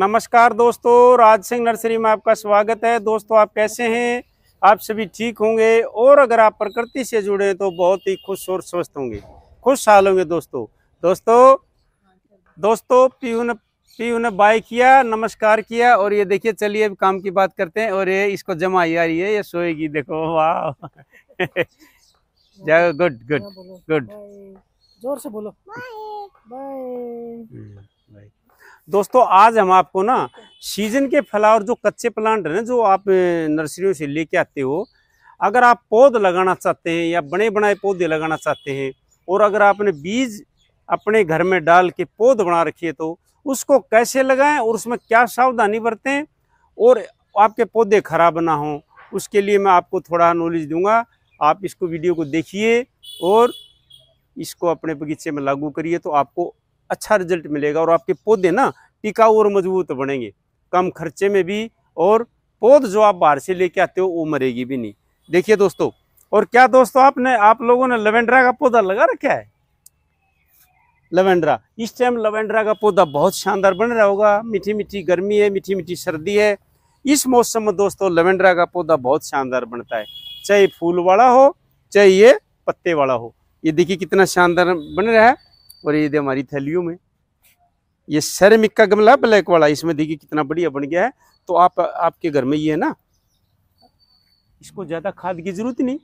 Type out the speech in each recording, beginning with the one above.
नमस्कार दोस्तों राज सिंह नर्सरी में आपका स्वागत है दोस्तों आप कैसे हैं आप सभी ठीक होंगे और अगर आप प्रकृति से जुड़े हैं तो बहुत ही खुश और स्वस्थ होंगे हाल होंगे दोस्तों दोस्तों दोस्तों पीयू ने पीयू ने बाय किया नमस्कार किया और ये देखिए चलिए अब काम की बात करते हैं और ये इसको जमा आ रही है ये सोएगी देखो वाह गुड गुड गुड जोर से बोलो बाय हम्म। दोस्तों आज हम आपको ना सीजन के फ्लावर जो कच्चे प्लांट हैं जो आप नर्सरियों से लेके आते हो अगर आप पौध लगाना चाहते हैं या बने बनाए पौधे लगाना चाहते हैं और अगर आपने बीज अपने घर में डाल के पौध बना रखिए तो उसको कैसे लगाएं और उसमें क्या सावधानी बरतें और आपके पौधे खराब ना हों उसके लिए मैं आपको थोड़ा नॉलेज दूंगा आप इसको वीडियो को देखिए और इसको अपने बगीचे में लागू करिए तो आपको अच्छा रिजल्ट मिलेगा और आपके पौधे ना टिकाऊ और मजबूत बनेंगे कम खर्चे में भी और पौध जो आप बाहर से लेके आते हो वो मरेगी भी नहीं देखिए दोस्तों और क्या दोस्तों आपने आप लोगों ने लेवेंड्रा का पौधा लगा रखा है लवेंड्रा इस टाइम लवेंड्रा का पौधा बहुत शानदार बन रहा होगा मीठी मीठी गर्मी है मीठी मीठी सर्दी है इस मौसम में दोस्तों लवेंड्रा का पौधा बहुत शानदार बनता है चाहे फूल वाला हो चाहे ये पत्ते वाला हो ये देखिए कितना शानदार बन रहा है और ये दे हमारी थैलियों में ये सेरेमिक का गमला ब्लैक वाला इसमें देखिए कितना बढ़िया बन गया है तो आप आपके घर में ये है ना इसको ज़्यादा खाद की ज़रूरत नहीं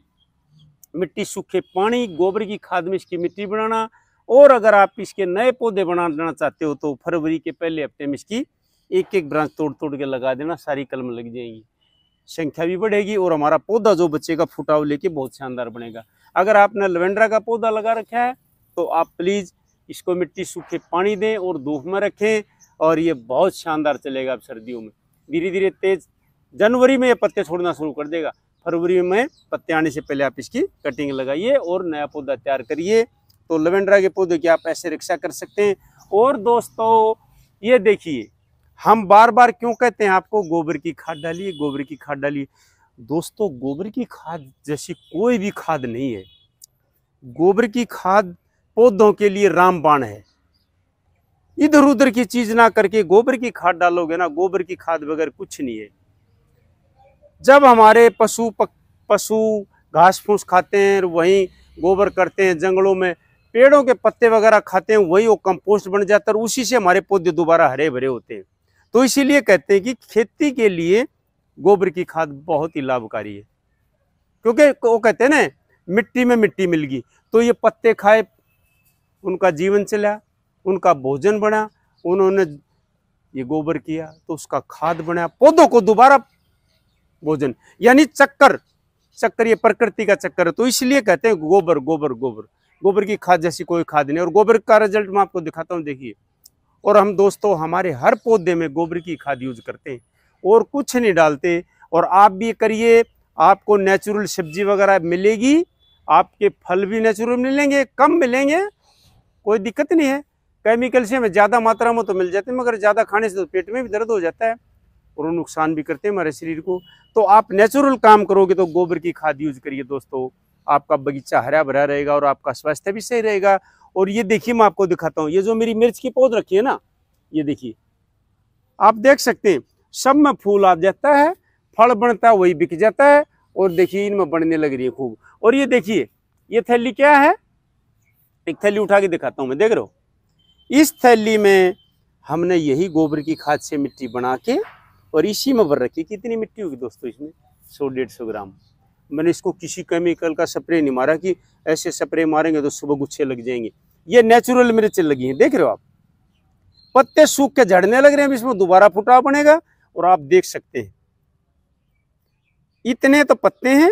मिट्टी सूखे पानी गोबर की खाद में इसकी मिट्टी बनाना और अगर आप इसके नए पौधे बनाना चाहते हो तो फरवरी के पहले हफ्ते में इसकी एक एक ब्रांच तोड़ तोड़ के लगा देना सारी कलम लग जाएगी संख्या भी बढ़ेगी और हमारा पौधा जो बच्चे का फुटाव लेके बहुत शानदार बनेगा अगर आपने लेवेंड्रा का पौधा लगा रखा है तो आप प्लीज़ इसको मिट्टी सूखे पानी दें और धूप में रखें और ये बहुत शानदार चलेगा अब सर्दियों में धीरे धीरे तेज जनवरी में ये पत्ते छोड़ना शुरू कर देगा फरवरी में पत्ते आने से पहले आप इसकी कटिंग लगाइए और नया पौधा तैयार करिए तो लेवेंड्रा के पौधे की आप ऐसे रक्षा कर सकते हैं और दोस्तों ये देखिए हम बार बार क्यों कहते हैं आपको गोबर की खाद डालिए गोबर की खाद डालिए दोस्तों गोबर की खाद जैसी कोई भी खाद नहीं है गोबर की खाद पौधों के लिए रामबाण है इधर उधर की चीज ना करके गोबर की खाद डालोगे ना गोबर की खाद बगैर कुछ नहीं है जब हमारे पशु पक, पशु घास फूस खाते हैं वहीं गोबर करते हैं जंगलों में पेड़ों के पत्ते वगैरह खाते हैं वही वो कंपोस्ट बन जाता है उसी से हमारे पौधे दोबारा हरे भरे होते हैं तो इसीलिए कहते हैं कि खेती के लिए गोबर की खाद बहुत ही लाभकारी है क्योंकि वो कहते हैं ना मिट्टी में मिट्टी मिल गई तो ये पत्ते खाए उनका जीवन चला उनका भोजन बना उन्होंने ये गोबर किया तो उसका खाद बना पौधों को दोबारा भोजन यानी चक्कर चक्कर ये प्रकृति का चक्कर है तो इसलिए कहते हैं गोबर गोबर गोबर गोबर की खाद जैसी कोई खाद नहीं और गोबर का रिजल्ट मैं आपको दिखाता हूँ देखिए और हम दोस्तों हमारे हर पौधे में गोबर की खाद यूज करते हैं और कुछ नहीं डालते और आप भी करिए आपको नेचुरल सब्जी वगैरह मिलेगी आपके फल भी नेचुरल मिलेंगे कम मिलेंगे कोई दिक्कत नहीं है हमें ज़्यादा मात्रा में तो मिल जाते हैं मगर ज़्यादा खाने से तो पेट में भी दर्द हो जाता है और नुकसान भी करते हैं हमारे शरीर को तो आप नेचुरल काम करोगे तो गोबर की खाद यूज करिए दोस्तों आपका बगीचा हरा भरा रहेगा और आपका स्वास्थ्य भी सही रहेगा और ये देखिए मैं आपको दिखाता हूँ ये जो मेरी मिर्च की पौध रखी है ना ये देखिए आप देख सकते हैं सब में फूल आ जाता है फल बनता है वही बिक जाता है और देखिए इनमें बढ़ने लग रही है खूब और ये देखिए ये थैली क्या है एक थैली उठा के दिखाता हूँ मैं देख रहा हो इस थैली में हमने यही गोबर की खाद से मिट्टी बना के और इसी में भर रखी कितनी मिट्टी होगी दोस्तों इसमें सौ डेढ़ सौ ग्राम मैंने इसको किसी केमिकल का स्प्रे नहीं मारा कि ऐसे स्प्रे मारेंगे तो सुबह गुच्छे लग जाएंगे ये नेचुरल मिर्च लगी हैं देख रहे हो आप पत्ते सूख के झड़ने लग रहे हैं इसमें दोबारा फुटा बनेगा और आप देख सकते हैं इतने तो पत्ते हैं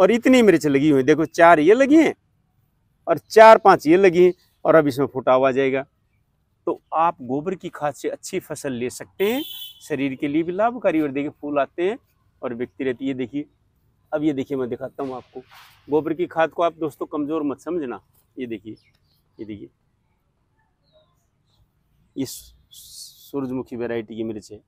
और इतनी मिर्च लगी हुई देखो चार ये लगी हैं और चार पांच ये लगी हैं और अब इसमें फुटा हुआ जाएगा तो आप गोबर की खाद से अच्छी फसल ले सकते हैं शरीर के लिए भी लाभकारी और देखिए फूल आते हैं और व्यक्ति रहती ये देखिए अब ये देखिए मैं दिखाता हूँ आपको गोबर की खाद को आप दोस्तों कमज़ोर मत समझना ये देखिए ये देखिए ये सूरजमुखी वेराइटी की मिर्च है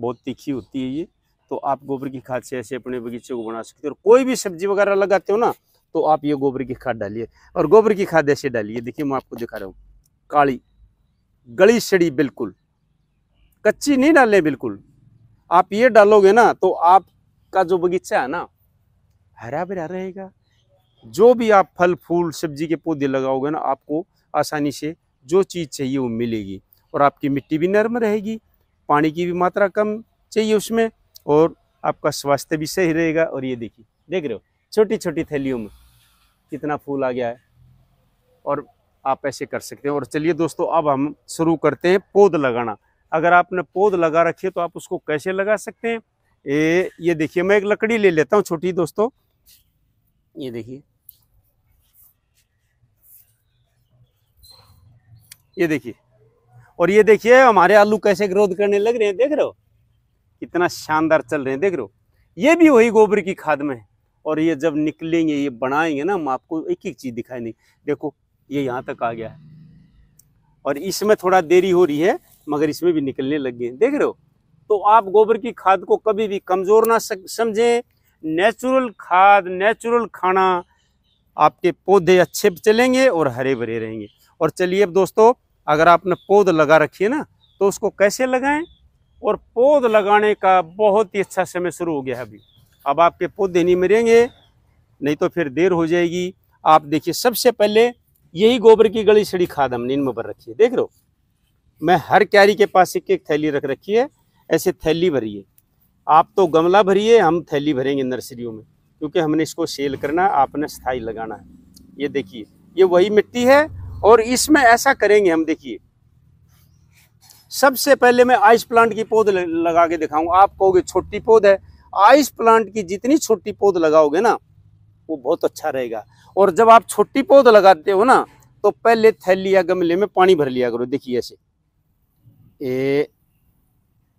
बहुत तीखी होती है ये तो आप गोबर की खाद से ऐसे अपने बगीचे को बना सकते हो और कोई भी सब्जी वगैरह लगाते हो ना तो आप ये गोबर की खाद डालिए और गोबर की खाद ऐसे डालिए देखिए मैं आपको दिखा रहा हूँ काली गली सड़ी बिल्कुल कच्ची नहीं डाले बिल्कुल आप ये डालोगे ना तो आपका जो बगीचा है ना हरा भरा रहेगा जो भी आप फल फूल सब्जी के पौधे लगाओगे ना आपको आसानी से जो चीज़ चाहिए वो मिलेगी और आपकी मिट्टी भी नर्म रहेगी पानी की भी मात्रा कम चाहिए उसमें और आपका स्वास्थ्य भी सही रहेगा और ये देखिए देख रहे हो छोटी छोटी थैलियों में कितना फूल आ गया है और आप ऐसे कर सकते हैं और चलिए दोस्तों अब हम शुरू करते हैं पौध लगाना अगर आपने पौध लगा रखी है तो आप उसको कैसे लगा सकते हैं ये ये देखिए मैं एक लकड़ी ले लेता हूँ छोटी दोस्तों ये देखिए ये देखिए और ये देखिए हमारे आलू कैसे ग्रोथ करने लग रहे हैं देख रहे हो कितना शानदार चल रहे हैं देख रहे हो ये भी वही गोबर की खाद में है और ये जब निकलेंगे ये बनाएंगे ना हम आपको एक एक चीज़ दिखाई नहीं देखो ये यहाँ तक आ गया है और इसमें थोड़ा देरी हो रही है मगर इसमें भी निकलने लग गए देख रहे हो तो आप गोबर की खाद को कभी भी कमज़ोर ना समझें नेचुरल खाद नेचुरल खाना आपके पौधे अच्छे चलेंगे और हरे भरे रहेंगे और चलिए अब दोस्तों अगर आपने पौध लगा रखी है ना तो उसको कैसे लगाएं और पौध लगाने का बहुत ही अच्छा समय शुरू हो गया है अभी अब आपके पौधे नहीं मरेंगे नहीं तो फिर देर हो जाएगी आप देखिए सबसे पहले यही गोबर की गली सड़ी खाद हमने इनमें भर रखी है देख लो मैं हर क्यारी के पास एक एक थैली रख रखी है ऐसे थैली भरिए आप तो गमला भरिए हम थैली भरेंगे नर्सरियों में क्योंकि हमने इसको सेल करना है आपने स्थाई लगाना है ये देखिए ये वही मिट्टी है और इसमें ऐसा करेंगे हम देखिए सबसे पहले मैं आइस प्लांट की पौध लगा के दिखाऊंगा आप कहोगे छोटी पौध है आइस प्लांट की जितनी छोटी पौध लगाओगे ना वो बहुत अच्छा रहेगा और जब आप छोटी पौध लगाते हो ना तो पहले थैली या गमले में पानी भर लिया करो देखिए ऐसे ए,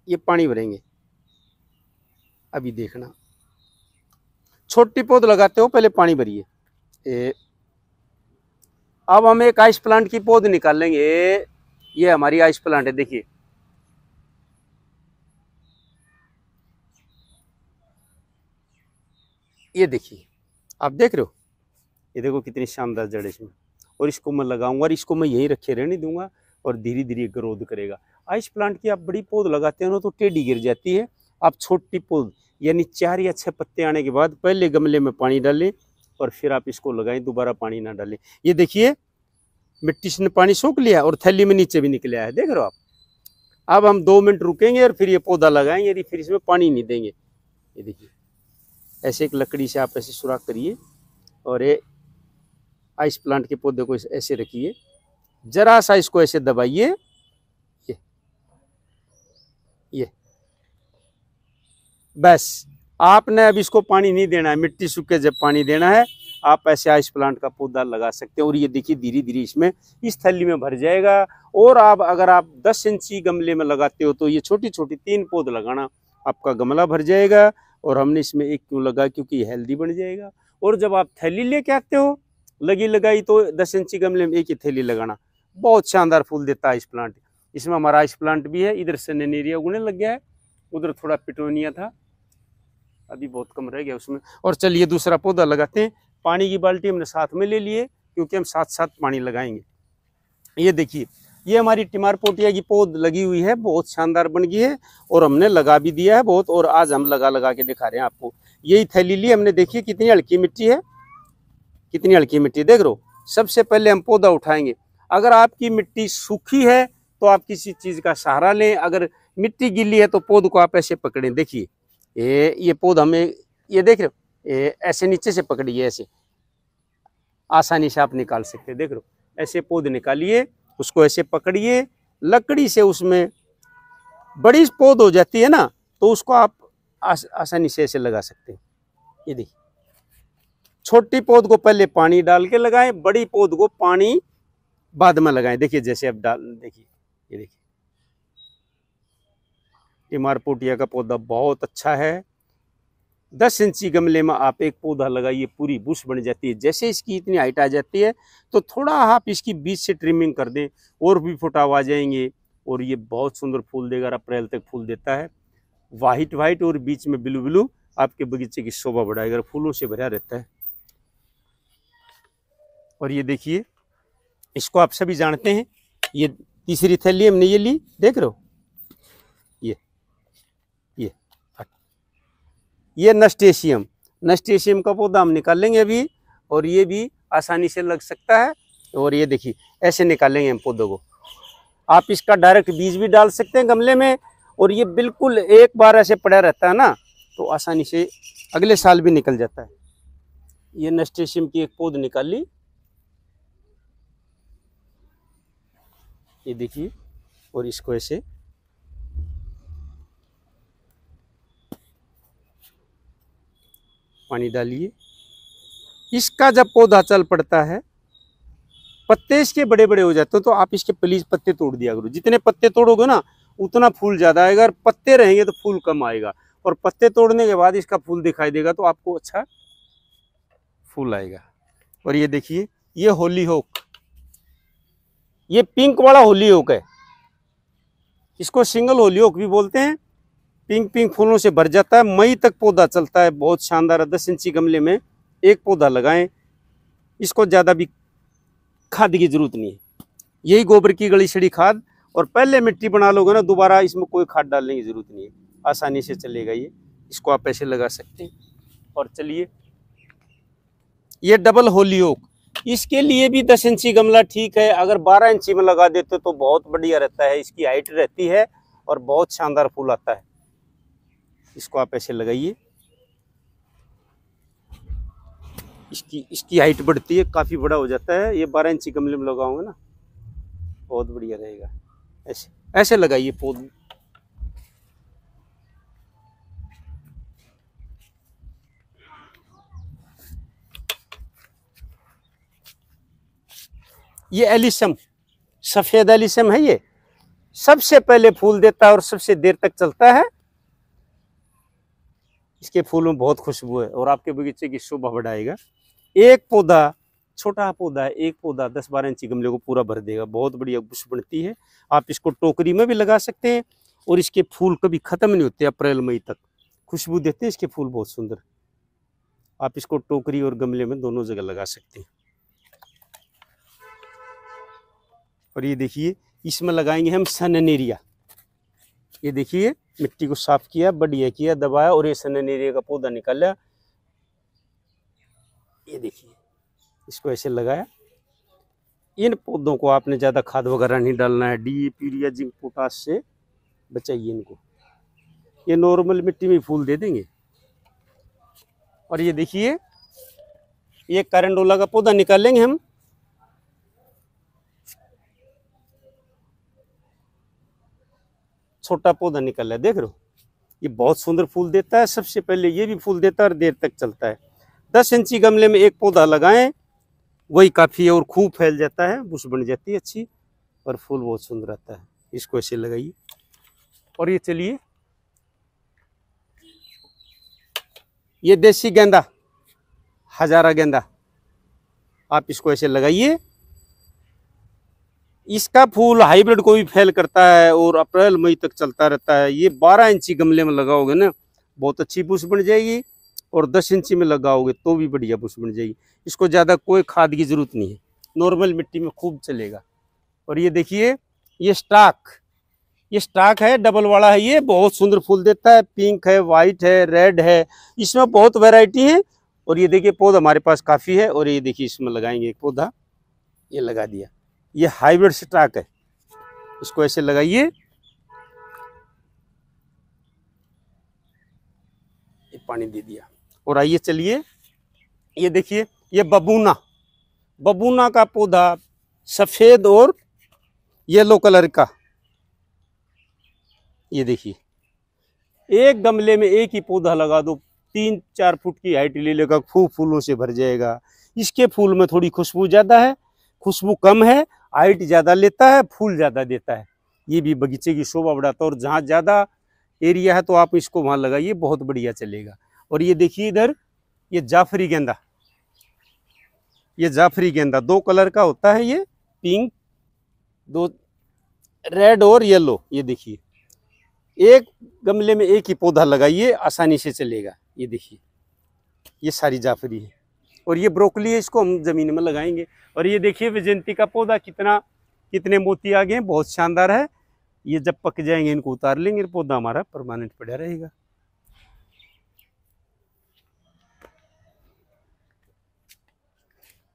ये पानी भरेंगे अभी देखना छोटी पौध लगाते हो पहले पानी भरिए अब हम एक आइस प्लांट की पौध निकाल लेंगे ये हमारी आइस प्लांट है देखिए ये देखिए आप देख रहे हो ये देखो कितनी शानदार जड़ इसमें और इसको मैं लगाऊंगा और इसको मैं यहीं रखे रहने दूंगा और धीरे धीरे ग्रोथ करेगा आइस प्लांट की आप बड़ी पौध लगाते हो तो टेढ़ी गिर जाती है आप छोटी पौध यानी चार या छः पत्ते आने के बाद पहले गमले में पानी डालें और फिर आप इसको लगाएं दोबारा पानी ना डालें ये देखिए मिट्टी से पानी सूख लिया और थैली में नीचे भी निकले है देख रहे हो आप अब हम दो मिनट रुकेंगे और फिर ये पौधा लगाएंगे यदि फिर इसमें पानी नहीं देंगे ये देखिए ऐसे एक लकड़ी से आप ऐसे सुराख करिए और ये आइस प्लांट के पौधे को ऐसे रखिए जरा सा इसको ऐसे दबाइए ये ये बस आपने अब इसको पानी नहीं देना है मिट्टी सूखे जब पानी देना है आप ऐसे आइस प्लांट का पौधा लगा सकते हैं और ये देखिए धीरे धीरे इसमें इस थैली में भर जाएगा और आप अगर आप 10 इंची गमले में लगाते हो तो ये छोटी छोटी तीन पौध लगाना आपका गमला भर जाएगा और हमने इसमें एक क्यों लगा क्योंकि हेल्दी बन जाएगा और जब आप थैली लेके आते हो लगी लगाई तो दस इंची गमले में एक ही थैली लगाना बहुत शानदार फूल देता है इस प्लांट इसमें हमारा आइस प्लांट भी है इधर से नेनेरिया उगने लग गया है उधर थोड़ा पिटोनिया था अभी बहुत कम रह गया उसमें और चलिए दूसरा पौधा लगाते हैं पानी की बाल्टी हमने साथ में ले लिए क्योंकि हम साथ साथ पानी लगाएंगे ये देखिए ये हमारी टिमार पोटिया की पौध लगी हुई है बहुत शानदार बन गई है और हमने लगा भी दिया है बहुत और आज हम लगा लगा के दिखा रहे हैं आपको यही थैली ली हमने देखिए कितनी हल्की मिट्टी है कितनी हल्की मिट्टी देख रो सबसे पहले हम पौधा उठाएंगे अगर आपकी मिट्टी सूखी है तो आप किसी चीज़ का सहारा लें अगर मिट्टी गिली है तो पौध को आप ऐसे पकड़ें देखिए ये ये पौध हमें ये देख रहे हो ये ऐसे नीचे से पकड़िए ऐसे आसानी से आप निकाल सकते देख रहे हो ऐसे पौध निकालिए उसको ऐसे पकड़िए लकड़ी से उसमें बड़ी पौध हो जाती है ना तो उसको आप आस, आसानी से ऐसे लगा सकते हैं ये देखिए छोटी पौध को पहले पानी डाल के लगाएं बड़ी पौध को पानी बाद में लगाएं देखिए जैसे आप डाल देखिए ये देखिए इमारपोटिया का पौधा बहुत अच्छा है दस इंची गमले में आप एक पौधा लगाइए पूरी बुश बन जाती है जैसे इसकी इतनी हाइट आ जाती है तो थोड़ा आप इसकी बीच से ट्रिमिंग कर दें और भी फुटाव आ जाएंगे और ये बहुत सुंदर फूल देगा अप्रैल तक फूल देता है वाइट वाइट और बीच में ब्लू ब्लू आपके बगीचे की शोभा बढ़ाएगा फूलों से भरा रहता है और ये देखिए इसको आप सभी जानते हैं ये तीसरी थैली हमने ये ली देख रहे हो ये नस्टेशियम नस्टेशियम का पौधा हम निकालेंगे अभी और ये भी आसानी से लग सकता है और ये देखिए ऐसे निकालेंगे हम पौधों को आप इसका डायरेक्ट बीज भी डाल सकते हैं गमले में और ये बिल्कुल एक बार ऐसे पड़ा रहता है ना तो आसानी से अगले साल भी निकल जाता है ये नस्टेशियम की एक पौध निकाल ली ये देखिए और इसको ऐसे पानी डालिए इसका जब पौधा चल पड़ता है पत्ते इसके बड़े बड़े हो जाते हैं तो आप इसके प्लीज पत्ते तोड़ दिया करो जितने पत्ते तोड़ोगे ना उतना फूल ज़्यादा आएगा और पत्ते रहेंगे तो फूल कम आएगा और पत्ते तोड़ने के बाद इसका फूल दिखाई देगा तो आपको अच्छा फूल आएगा और ये देखिए ये होली होक ये पिंक वाला होली होक है इसको सिंगल होली होक भी बोलते हैं पिंक पिंक फूलों से भर जाता है मई तक पौधा चलता है बहुत शानदार है दस इंची गमले में एक पौधा लगाएं इसको ज़्यादा भी खाद की ज़रूरत नहीं है यही गोबर की गली सड़ी खाद और पहले मिट्टी बना लोगे ना दोबारा इसमें कोई खाद डालने की ज़रूरत नहीं है आसानी से चलेगा ये इसको आप ऐसे लगा सकते हैं और चलिए ये डबल होली ओक इसके लिए भी दस इंची गमला ठीक है अगर बारह इंची में लगा देते तो बहुत बढ़िया रहता है इसकी हाइट रहती है और बहुत शानदार फूल आता है इसको आप ऐसे लगाइए इसकी इसकी हाइट बढ़ती है काफ़ी बड़ा हो जाता है ये बारह इंची गमले में लगाओगे ना बहुत बढ़िया रहेगा ऐसे ऐसे लगाइए पौध ये एलिसम सफ़ेद एलिसम है ये सबसे पहले फूल देता है और सबसे देर तक चलता है इसके फूल में बहुत खुशबू है और आपके बगीचे की शोभा बढ़ाएगा एक पौधा छोटा पौधा है एक पौधा दस बारह इंची गमले को पूरा भर देगा बहुत बढ़िया खुश बनती है आप इसको टोकरी में भी लगा सकते हैं और इसके फूल कभी ख़त्म नहीं होते अप्रैल मई तक खुशबू देते हैं इसके फूल बहुत सुंदर आप इसको टोकरी और गमले में दोनों जगह लगा सकते हैं और ये देखिए इसमें लगाएंगे हम सननेरिया ये देखिए मिट्टी को साफ किया बढ़िया किया दबाया और ये सन्न का पौधा निकाला ये देखिए इसको ऐसे लगाया इन पौधों को आपने ज़्यादा खाद वगैरह नहीं डालना है डी पीरिया जिंक पोटास से बचाइए इनको ये नॉर्मल मिट्टी में फूल दे देंगे और ये देखिए ये करंडोला का पौधा निकालेंगे हम छोटा पौधा निकल रहा है देख रहे हो ये बहुत सुंदर फूल देता है सबसे पहले ये भी फूल देता है और देर तक चलता है दस इंची गमले में एक पौधा लगाएं वही काफ़ी है और खूब फैल जाता है बुश बन जाती है अच्छी और फूल बहुत सुंदर आता है इसको ऐसे लगाइए और ये चलिए ये देसी गेंदा हजारा गेंदा आप इसको ऐसे लगाइए इसका फूल हाइब्रिड को भी फैल करता है और अप्रैल मई तक चलता रहता है ये बारह इंची गमले में लगाओगे ना बहुत अच्छी बुश बन जाएगी और दस इंची में लगाओगे तो भी बढ़िया बुश बन जाएगी इसको ज़्यादा कोई खाद की ज़रूरत नहीं है नॉर्मल मिट्टी में खूब चलेगा और ये देखिए ये स्टाक ये स्टाक है डबल वाला है ये बहुत सुंदर फूल देता है पिंक है वाइट है रेड है इसमें बहुत वेराइटी है और ये देखिए पौधा हमारे पास काफ़ी है और ये देखिए इसमें लगाएंगे एक पौधा ये लगा दिया ये हाइब्रिड स्टाक है इसको ऐसे लगाइए ये पानी दे दिया और आइए चलिए ये देखिए ये बबूना बबूना का पौधा सफ़ेद और येलो कलर का ये देखिए एक गमले में एक ही पौधा लगा दो तीन चार फुट की हाइट ले लेगा खूब फूलों से भर जाएगा इसके फूल में थोड़ी खुशबू ज़्यादा है खुशबू कम है हाइट ज़्यादा लेता है फूल ज़्यादा देता है ये भी बगीचे की शोभा बढ़ाता है और जहाँ ज़्यादा एरिया है तो आप इसको वहाँ लगाइए बहुत बढ़िया चलेगा और ये देखिए इधर ये जाफरी गेंदा ये जाफरी गेंदा दो कलर का होता है ये पिंक दो रेड और येलो ये देखिए एक गमले में एक ही पौधा लगाइए आसानी से चलेगा ये देखिए ये सारी जाफरी है और ये ब्रोकली है इसको हम ज़मीन में लगाएंगे और ये देखिए विजयंती का पौधा कितना कितने मोती आ गए हैं बहुत शानदार है ये जब पक जाएंगे इनको उतार लेंगे पौधा हमारा परमानेंट पड़ा रहेगा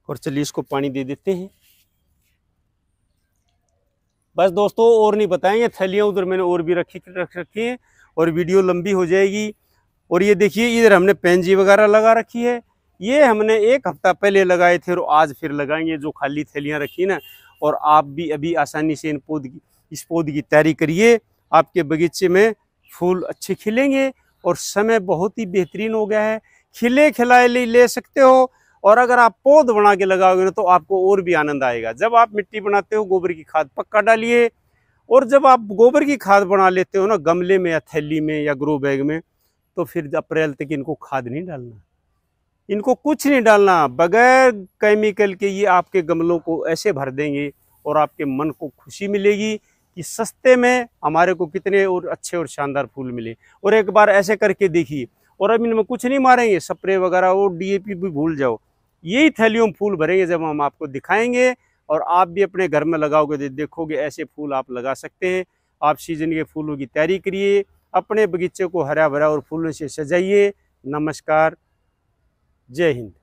और चलिए इसको पानी दे देते हैं बस दोस्तों और नहीं बताएंगे थैलियाँ उधर मैंने और भी रखी रख रखी हैं और वीडियो लंबी हो जाएगी और ये देखिए इधर हमने पेंजी वगैरह लगा रखी है ये हमने एक हफ्ता पहले लगाए थे और आज फिर लगाएंगे जो खाली थैलियाँ रखी ना और आप भी अभी आसानी से इन पौध की इस पौध की तैयारी करिए आपके बगीचे में फूल अच्छे खिलेंगे और समय बहुत ही बेहतरीन हो गया है खिले खिलाए ले, ले सकते हो और अगर आप पौध बना के लगाओगे ना तो आपको और भी आनंद आएगा जब आप मिट्टी बनाते हो गोबर की खाद पक्का डालिए और जब आप गोबर की खाद बना लेते हो ना गमले में या थैली में या ग्रो बैग में तो फिर अप्रैल तक इनको खाद नहीं डालना इनको कुछ नहीं डालना बगैर केमिकल के ये आपके गमलों को ऐसे भर देंगे और आपके मन को खुशी मिलेगी कि सस्ते में हमारे को कितने और अच्छे और शानदार फूल मिले और एक बार ऐसे करके देखिए और अब इनमें कुछ नहीं मारेंगे स्प्रे वगैरह और डीएपी भी भूल जाओ यही थैलियों फूल भरेंगे जब हम आपको दिखाएंगे और आप भी अपने घर में लगाओगे दे, तो देखोगे ऐसे फूल आप लगा सकते हैं आप सीजन के फूलों की तैयारी करिए अपने बगीचे को हरा भरा और फूलों से सजाइए नमस्कार जय हिंद